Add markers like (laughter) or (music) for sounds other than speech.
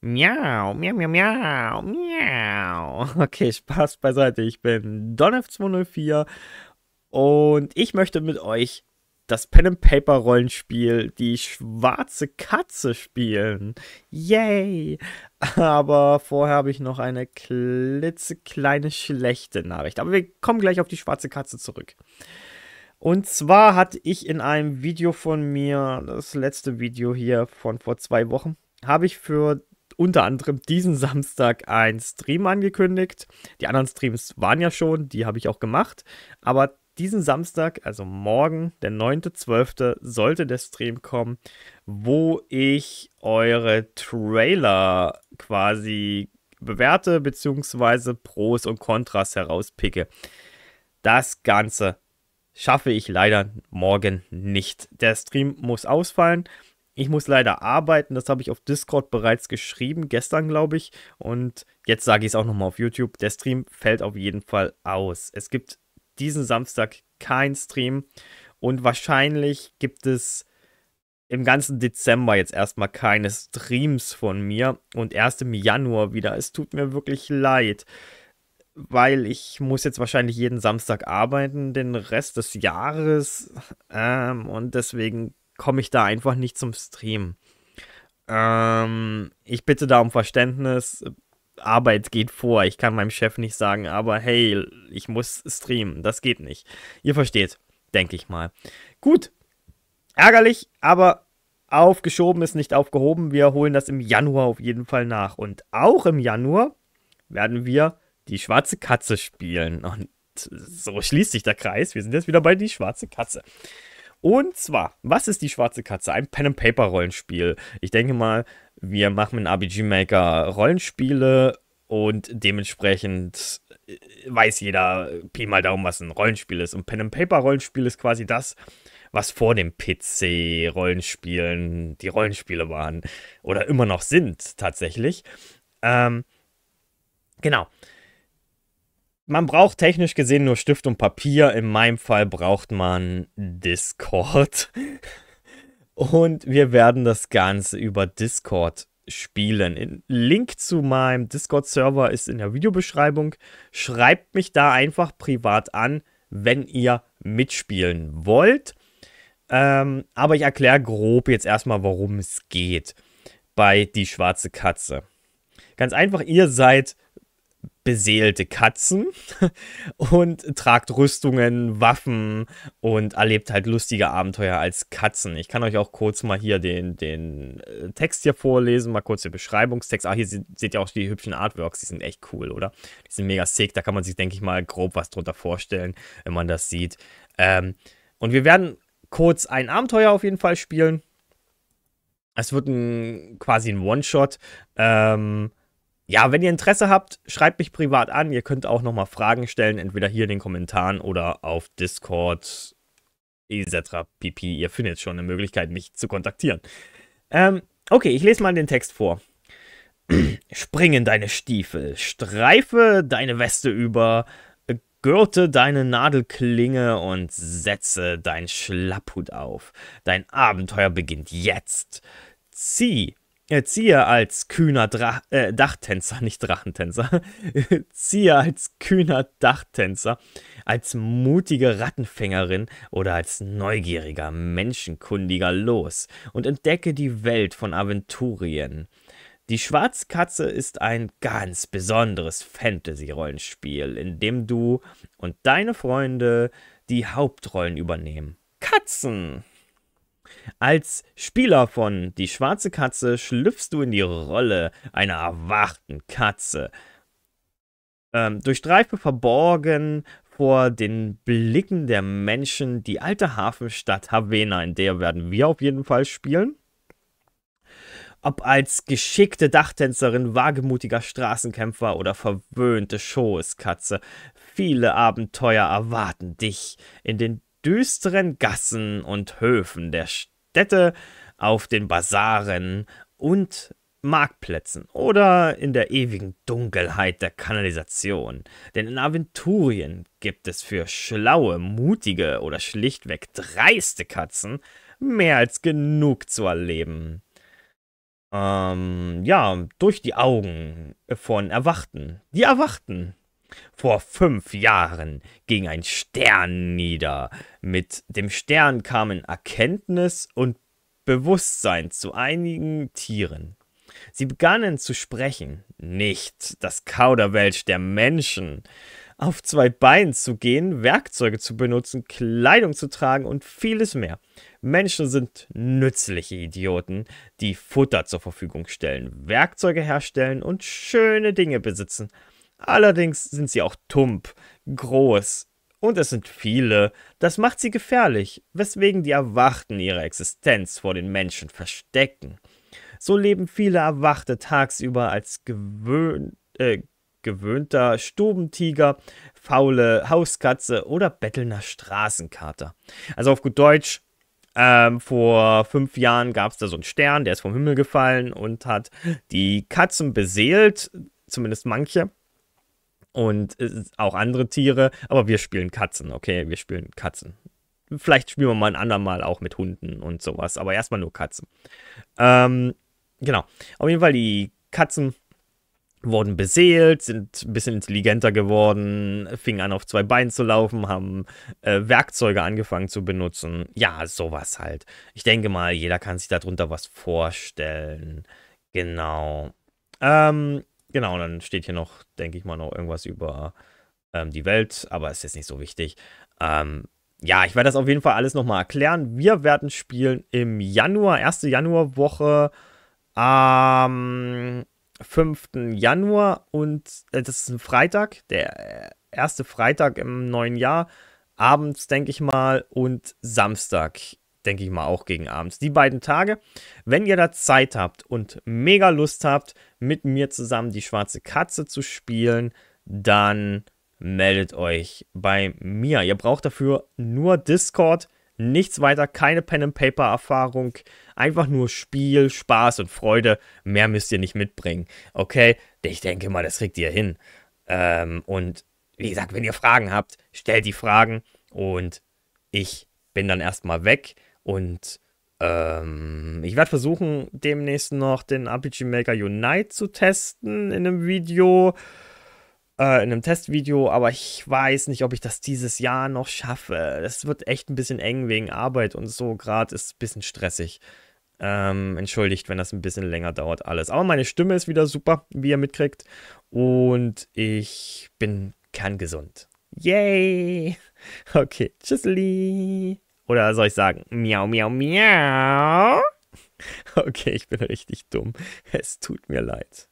Miau, miau, miau, miau, miau. (laughs) Okay, Spaß beiseite. Ich bin DonF204 und ich möchte mit euch das Pen and Paper Rollenspiel Die schwarze Katze spielen. Yay! (laughs) Aber vorher habe ich noch eine klitzekleine schlechte Nachricht. Aber wir kommen gleich auf die schwarze Katze zurück. Und zwar hatte ich in einem Video von mir, das letzte Video hier von vor zwei Wochen, habe ich für unter anderem diesen Samstag einen Stream angekündigt. Die anderen Streams waren ja schon, die habe ich auch gemacht. Aber diesen Samstag, also morgen, der 9.12., sollte der Stream kommen, wo ich eure Trailer quasi bewerte, beziehungsweise Pros und Kontras herauspicke. Das Ganze schaffe ich leider morgen nicht. Der Stream muss ausfallen. Ich muss leider arbeiten, das habe ich auf Discord bereits geschrieben, gestern glaube ich. Und jetzt sage ich es auch nochmal auf YouTube. Der Stream fällt auf jeden Fall aus. Es gibt diesen Samstag kein Stream. Und wahrscheinlich gibt es im ganzen Dezember jetzt erstmal keine Streams von mir. Und erst im Januar wieder. Es tut mir wirklich leid weil ich muss jetzt wahrscheinlich jeden Samstag arbeiten, den Rest des Jahres. Ähm, und deswegen komme ich da einfach nicht zum Stream. Ähm, ich bitte da um Verständnis. Arbeit geht vor. Ich kann meinem Chef nicht sagen, aber hey, ich muss streamen. Das geht nicht. Ihr versteht, denke ich mal. Gut. Ärgerlich, aber aufgeschoben ist nicht aufgehoben. Wir holen das im Januar auf jeden Fall nach. Und auch im Januar werden wir die schwarze Katze spielen. Und so schließt sich der Kreis. Wir sind jetzt wieder bei die schwarze Katze. Und zwar, was ist die schwarze Katze? Ein Pen-and-Paper-Rollenspiel. Ich denke mal, wir machen mit RPG Maker Rollenspiele und dementsprechend äh, weiß jeder Pi mal Daumen, was ein Rollenspiel ist. Und Pen-and-Paper-Rollenspiel ist quasi das, was vor dem PC-Rollenspielen die Rollenspiele waren oder immer noch sind tatsächlich. Ähm, genau man braucht technisch gesehen nur Stift und Papier. In meinem Fall braucht man Discord. Und wir werden das Ganze über Discord spielen. Link zu meinem Discord-Server ist in der Videobeschreibung. Schreibt mich da einfach privat an, wenn ihr mitspielen wollt. Ähm, aber ich erkläre grob jetzt erstmal, worum es geht bei Die Schwarze Katze. Ganz einfach, ihr seid beseelte Katzen (laughs) und tragt Rüstungen, Waffen und erlebt halt lustige Abenteuer als Katzen. Ich kann euch auch kurz mal hier den, den äh, Text hier vorlesen, mal kurz den Beschreibungstext. Ah, hier seht ihr auch die hübschen Artworks, die sind echt cool, oder? Die sind mega sick, da kann man sich, denke ich mal, grob was drunter vorstellen, wenn man das sieht. Ähm, und wir werden kurz ein Abenteuer auf jeden Fall spielen. Es wird ein, quasi ein One-Shot. Ähm, ja, wenn ihr Interesse habt, schreibt mich privat an. Ihr könnt auch nochmal Fragen stellen, entweder hier in den Kommentaren oder auf Discord etc. pp. Ihr findet schon eine Möglichkeit, mich zu kontaktieren. Ähm, okay, ich lese mal den Text vor. (clears throat) Springen deine Stiefel, streife deine Weste über, Gürte deine Nadelklinge und setze dein Schlapphut auf. Dein Abenteuer beginnt jetzt. Zieh ziehe als kühner Dra äh, Dachtänzer, (laughs) nicht Drachentänzer, ziehe als kühner Dachtänzer, als mutige Rattenfängerin oder als neugieriger, menschenkundiger los und entdecke die Welt von Aventurien. Die Schwarzkatze ist ein ganz besonderes Fantasy-Rollenspiel, in dem du und deine Freunde die Hauptrollen übernehmen. Katzen! Als Spieler von Die schwarze Katze schlüpfst du in die Rolle einer erwachten Katze. Ähm, durchstreife verborgen vor den Blicken der Menschen die alte Hafenstadt Havena, in der werden wir auf jeden Fall spielen. Ob als geschickte Dachtänzerin, wagemutiger Straßenkämpfer oder verwöhnte Schoßkatze, viele Abenteuer erwarten dich in den düsteren Gassen und Höfen der Städte, auf den Basaren und Marktplätzen oder in der ewigen Dunkelheit der Kanalisation. Denn in Aventurien gibt es für schlaue, mutige oder schlichtweg dreiste Katzen mehr als genug zu erleben. Ähm, ja, durch die Augen von Erwachten. Die Erwachten vor fünf Jahren ging ein Stern nieder. Mit dem Stern kamen Erkenntnis und Bewusstsein zu einigen Tieren. Sie begannen zu sprechen, nicht das Kauderwelsch der Menschen, auf zwei Beinen zu gehen, Werkzeuge zu benutzen, Kleidung zu tragen und vieles mehr. Menschen sind nützliche Idioten, die Futter zur Verfügung stellen, Werkzeuge herstellen und schöne Dinge besitzen. Allerdings sind sie auch tump, groß und es sind viele. Das macht sie gefährlich, weswegen die Erwachten ihre Existenz vor den Menschen verstecken. So leben viele Erwachte tagsüber als gewöhn, äh, gewöhnter Stubentiger, faule Hauskatze oder bettelnder Straßenkater. Also auf gut Deutsch, ähm, vor fünf Jahren gab es da so einen Stern, der ist vom Himmel gefallen und hat die Katzen beseelt, zumindest manche und auch andere Tiere, aber wir spielen Katzen, okay, wir spielen Katzen. Vielleicht spielen wir mal ein andermal auch mit Hunden und sowas, aber erstmal nur Katzen. Ähm, genau, auf jeden Fall die Katzen wurden beseelt, sind ein bisschen intelligenter geworden, fingen an auf zwei Beinen zu laufen, haben äh, Werkzeuge angefangen zu benutzen. Ja, sowas halt. Ich denke mal, jeder kann sich darunter was vorstellen. Genau. Ähm, Genau, und dann steht hier noch, denke ich mal, noch irgendwas über ähm, die Welt, aber ist jetzt nicht so wichtig. Ähm, ja, ich werde das auf jeden Fall alles nochmal erklären. Wir werden spielen im Januar, erste Januarwoche am 5. Januar und äh, das ist ein Freitag, der erste Freitag im neuen Jahr. Abends, denke ich mal, und Samstag denke ich mal, auch gegen abends. Die beiden Tage, wenn ihr da Zeit habt und mega Lust habt, mit mir zusammen die schwarze Katze zu spielen, dann meldet euch bei mir. Ihr braucht dafür nur Discord, nichts weiter, keine Pen and Paper Erfahrung, einfach nur Spiel, Spaß und Freude. Mehr müsst ihr nicht mitbringen. Okay, ich denke mal, das kriegt ihr hin. Ähm, und wie gesagt, wenn ihr Fragen habt, stellt die Fragen und ich bin dann erstmal weg. Und ähm, ich werde versuchen, demnächst noch den RPG Maker Unite zu testen in einem Video. Äh, in einem Testvideo, aber ich weiß nicht, ob ich das dieses Jahr noch schaffe. Das wird echt ein bisschen eng wegen Arbeit und so. Gerade ist es ein bisschen stressig. Ähm, entschuldigt, wenn das ein bisschen länger dauert, alles. Aber meine Stimme ist wieder super, wie ihr mitkriegt. Und ich bin kerngesund. Yay! (laughs) Okay, tschüssli! Oder soll ich sagen, miau, miau, miau? (laughs) Okay, ich bin richtig dumm. Es tut mir leid.